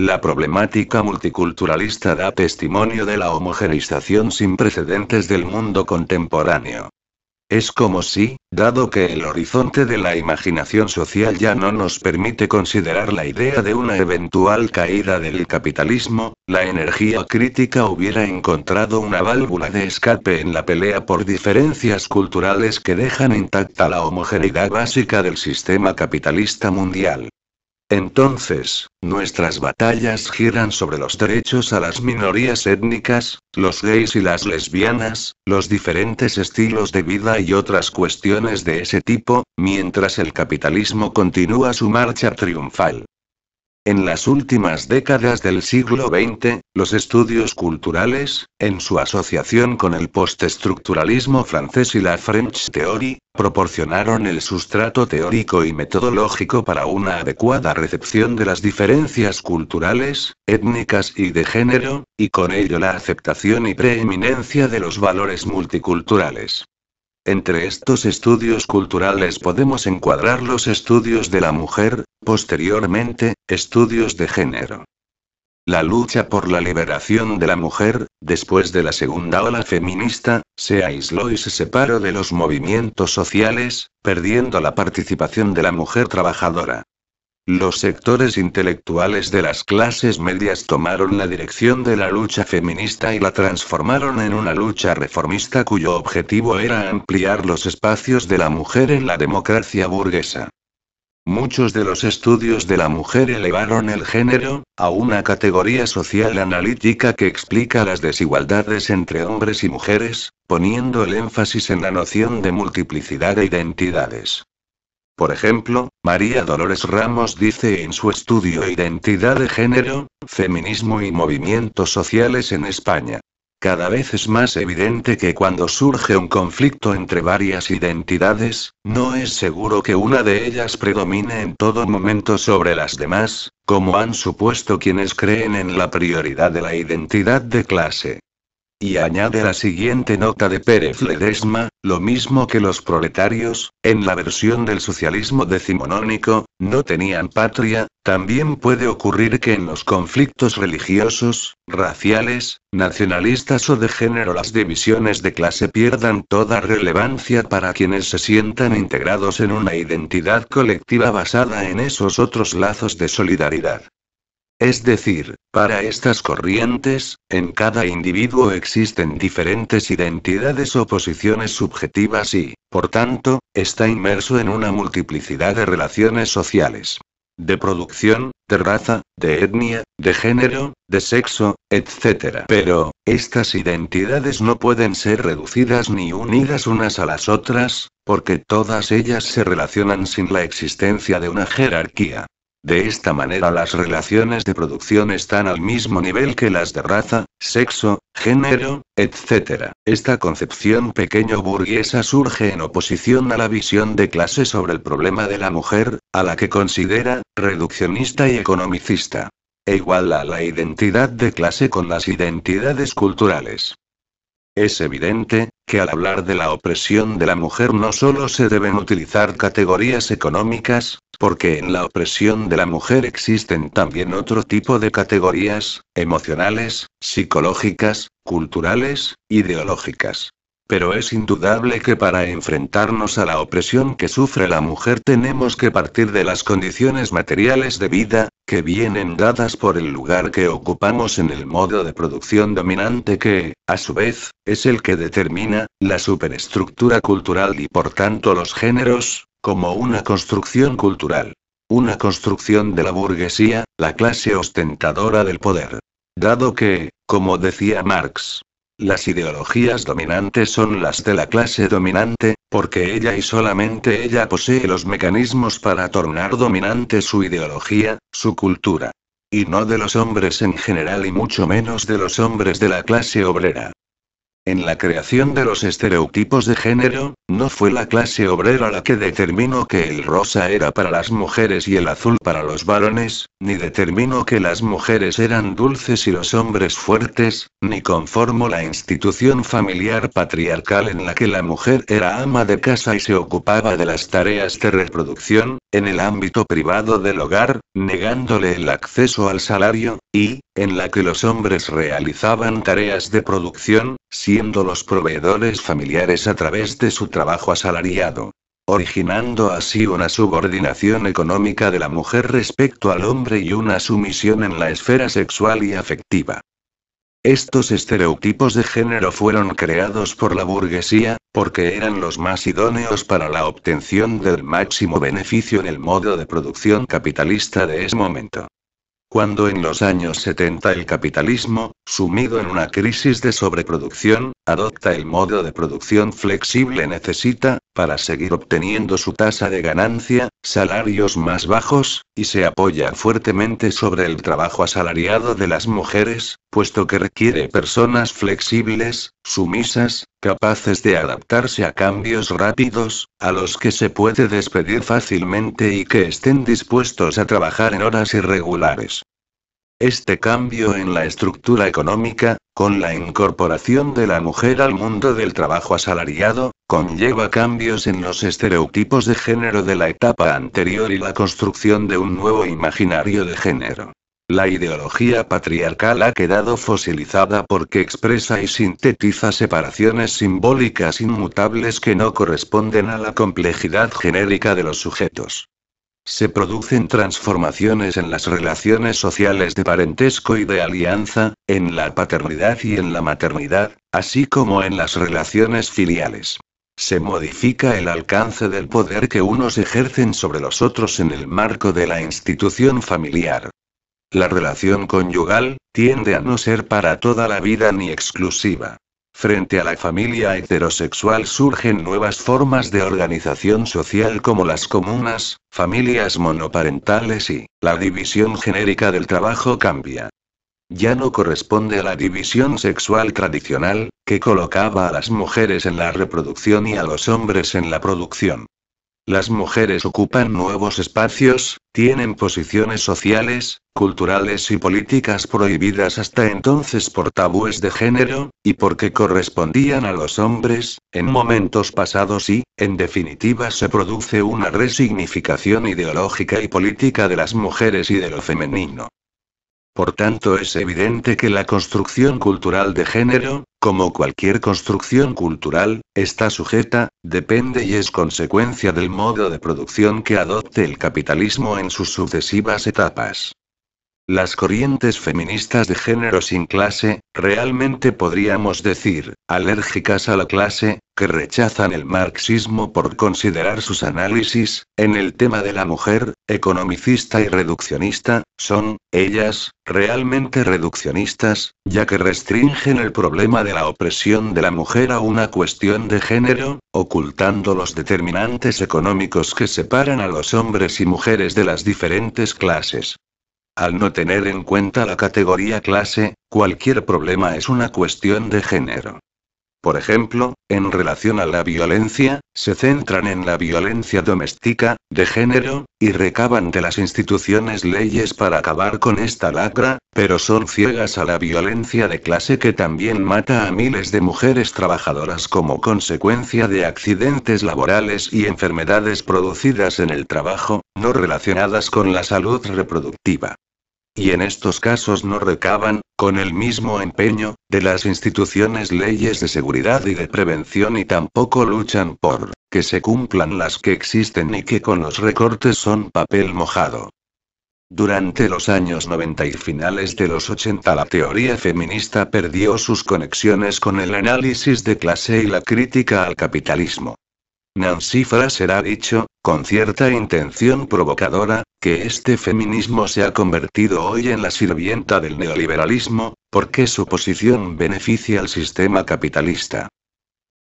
La problemática multiculturalista da testimonio de la homogeneización sin precedentes del mundo contemporáneo. Es como si, dado que el horizonte de la imaginación social ya no nos permite considerar la idea de una eventual caída del capitalismo, la energía crítica hubiera encontrado una válvula de escape en la pelea por diferencias culturales que dejan intacta la homogeneidad básica del sistema capitalista mundial. Entonces, Nuestras batallas giran sobre los derechos a las minorías étnicas, los gays y las lesbianas, los diferentes estilos de vida y otras cuestiones de ese tipo, mientras el capitalismo continúa su marcha triunfal. En las últimas décadas del siglo XX, los estudios culturales, en su asociación con el postestructuralismo francés y la French Theory, proporcionaron el sustrato teórico y metodológico para una adecuada recepción de las diferencias culturales, étnicas y de género, y con ello la aceptación y preeminencia de los valores multiculturales. Entre estos estudios culturales podemos encuadrar los estudios de la mujer, posteriormente, estudios de género. La lucha por la liberación de la mujer, después de la segunda ola feminista, se aisló y se separó de los movimientos sociales, perdiendo la participación de la mujer trabajadora. Los sectores intelectuales de las clases medias tomaron la dirección de la lucha feminista y la transformaron en una lucha reformista cuyo objetivo era ampliar los espacios de la mujer en la democracia burguesa. Muchos de los estudios de la mujer elevaron el género a una categoría social analítica que explica las desigualdades entre hombres y mujeres, poniendo el énfasis en la noción de multiplicidad de identidades. Por ejemplo, María Dolores Ramos dice en su estudio Identidad de Género, Feminismo y Movimientos Sociales en España. Cada vez es más evidente que cuando surge un conflicto entre varias identidades, no es seguro que una de ellas predomine en todo momento sobre las demás, como han supuesto quienes creen en la prioridad de la identidad de clase. Y añade la siguiente nota de Pérez Ledesma, lo mismo que los proletarios, en la versión del socialismo decimonónico, no tenían patria, también puede ocurrir que en los conflictos religiosos, raciales, nacionalistas o de género las divisiones de clase pierdan toda relevancia para quienes se sientan integrados en una identidad colectiva basada en esos otros lazos de solidaridad. Es decir, para estas corrientes, en cada individuo existen diferentes identidades o posiciones subjetivas y, por tanto, está inmerso en una multiplicidad de relaciones sociales. De producción, de raza, de etnia, de género, de sexo, etc. Pero, estas identidades no pueden ser reducidas ni unidas unas a las otras, porque todas ellas se relacionan sin la existencia de una jerarquía. De esta manera las relaciones de producción están al mismo nivel que las de raza, sexo, género, etc. Esta concepción pequeño burguesa surge en oposición a la visión de clase sobre el problema de la mujer, a la que considera reduccionista y economicista. E a la identidad de clase con las identidades culturales. Es evidente, que al hablar de la opresión de la mujer no solo se deben utilizar categorías económicas, porque en la opresión de la mujer existen también otro tipo de categorías, emocionales, psicológicas, culturales, ideológicas pero es indudable que para enfrentarnos a la opresión que sufre la mujer tenemos que partir de las condiciones materiales de vida, que vienen dadas por el lugar que ocupamos en el modo de producción dominante que, a su vez, es el que determina, la superestructura cultural y por tanto los géneros, como una construcción cultural. Una construcción de la burguesía, la clase ostentadora del poder. Dado que, como decía Marx, las ideologías dominantes son las de la clase dominante, porque ella y solamente ella posee los mecanismos para tornar dominante su ideología, su cultura. Y no de los hombres en general y mucho menos de los hombres de la clase obrera. En la creación de los estereotipos de género, no fue la clase obrera la que determinó que el rosa era para las mujeres y el azul para los varones, ni determinó que las mujeres eran dulces y los hombres fuertes, ni conformó la institución familiar patriarcal en la que la mujer era ama de casa y se ocupaba de las tareas de reproducción, en el ámbito privado del hogar, negándole el acceso al salario, y, en la que los hombres realizaban tareas de producción, siendo los proveedores familiares a través de su trabajo asalariado originando así una subordinación económica de la mujer respecto al hombre y una sumisión en la esfera sexual y afectiva. Estos estereotipos de género fueron creados por la burguesía, porque eran los más idóneos para la obtención del máximo beneficio en el modo de producción capitalista de ese momento. Cuando en los años 70 el capitalismo, sumido en una crisis de sobreproducción, adopta el modo de producción flexible necesita, para seguir obteniendo su tasa de ganancia, salarios más bajos, y se apoya fuertemente sobre el trabajo asalariado de las mujeres, puesto que requiere personas flexibles, sumisas, capaces de adaptarse a cambios rápidos, a los que se puede despedir fácilmente y que estén dispuestos a trabajar en horas irregulares. Este cambio en la estructura económica, con la incorporación de la mujer al mundo del trabajo asalariado, conlleva cambios en los estereotipos de género de la etapa anterior y la construcción de un nuevo imaginario de género. La ideología patriarcal ha quedado fosilizada porque expresa y sintetiza separaciones simbólicas inmutables que no corresponden a la complejidad genérica de los sujetos. Se producen transformaciones en las relaciones sociales de parentesco y de alianza, en la paternidad y en la maternidad, así como en las relaciones filiales. Se modifica el alcance del poder que unos ejercen sobre los otros en el marco de la institución familiar. La relación conyugal tiende a no ser para toda la vida ni exclusiva. Frente a la familia heterosexual surgen nuevas formas de organización social como las comunas, familias monoparentales y la división genérica del trabajo cambia. Ya no corresponde a la división sexual tradicional, que colocaba a las mujeres en la reproducción y a los hombres en la producción. Las mujeres ocupan nuevos espacios, tienen posiciones sociales, culturales y políticas prohibidas hasta entonces por tabúes de género, y porque correspondían a los hombres, en momentos pasados y, en definitiva, se produce una resignificación ideológica y política de las mujeres y de lo femenino. Por tanto es evidente que la construcción cultural de género, como cualquier construcción cultural, está sujeta, depende y es consecuencia del modo de producción que adopte el capitalismo en sus sucesivas etapas. Las corrientes feministas de género sin clase, realmente podríamos decir, alérgicas a la clase, que rechazan el marxismo por considerar sus análisis, en el tema de la mujer, economicista y reduccionista, son, ellas, realmente reduccionistas, ya que restringen el problema de la opresión de la mujer a una cuestión de género, ocultando los determinantes económicos que separan a los hombres y mujeres de las diferentes clases. Al no tener en cuenta la categoría clase, cualquier problema es una cuestión de género. Por ejemplo, en relación a la violencia, se centran en la violencia doméstica, de género, y recaban de las instituciones leyes para acabar con esta lacra, pero son ciegas a la violencia de clase que también mata a miles de mujeres trabajadoras como consecuencia de accidentes laborales y enfermedades producidas en el trabajo, no relacionadas con la salud reproductiva y en estos casos no recaban, con el mismo empeño, de las instituciones leyes de seguridad y de prevención y tampoco luchan por que se cumplan las que existen y que con los recortes son papel mojado. Durante los años 90 y finales de los 80 la teoría feminista perdió sus conexiones con el análisis de clase y la crítica al capitalismo. Nancy Fraser ha dicho, con cierta intención provocadora, que este feminismo se ha convertido hoy en la sirvienta del neoliberalismo, porque su posición beneficia al sistema capitalista.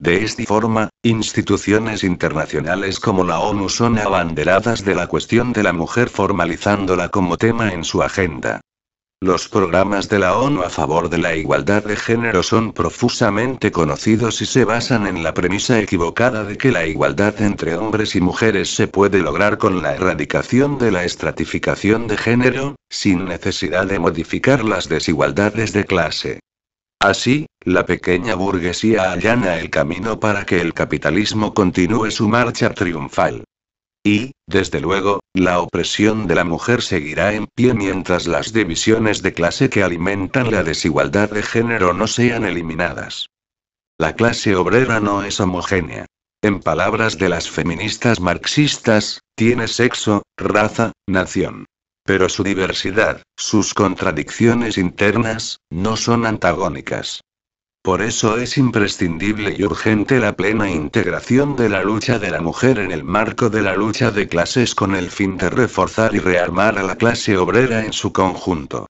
De esta forma, instituciones internacionales como la ONU son abanderadas de la cuestión de la mujer formalizándola como tema en su agenda. Los programas de la ONU a favor de la igualdad de género son profusamente conocidos y se basan en la premisa equivocada de que la igualdad entre hombres y mujeres se puede lograr con la erradicación de la estratificación de género, sin necesidad de modificar las desigualdades de clase. Así, la pequeña burguesía allana el camino para que el capitalismo continúe su marcha triunfal. Y, desde luego, la opresión de la mujer seguirá en pie mientras las divisiones de clase que alimentan la desigualdad de género no sean eliminadas. La clase obrera no es homogénea. En palabras de las feministas marxistas, tiene sexo, raza, nación. Pero su diversidad, sus contradicciones internas, no son antagónicas. Por eso es imprescindible y urgente la plena integración de la lucha de la mujer en el marco de la lucha de clases con el fin de reforzar y rearmar a la clase obrera en su conjunto.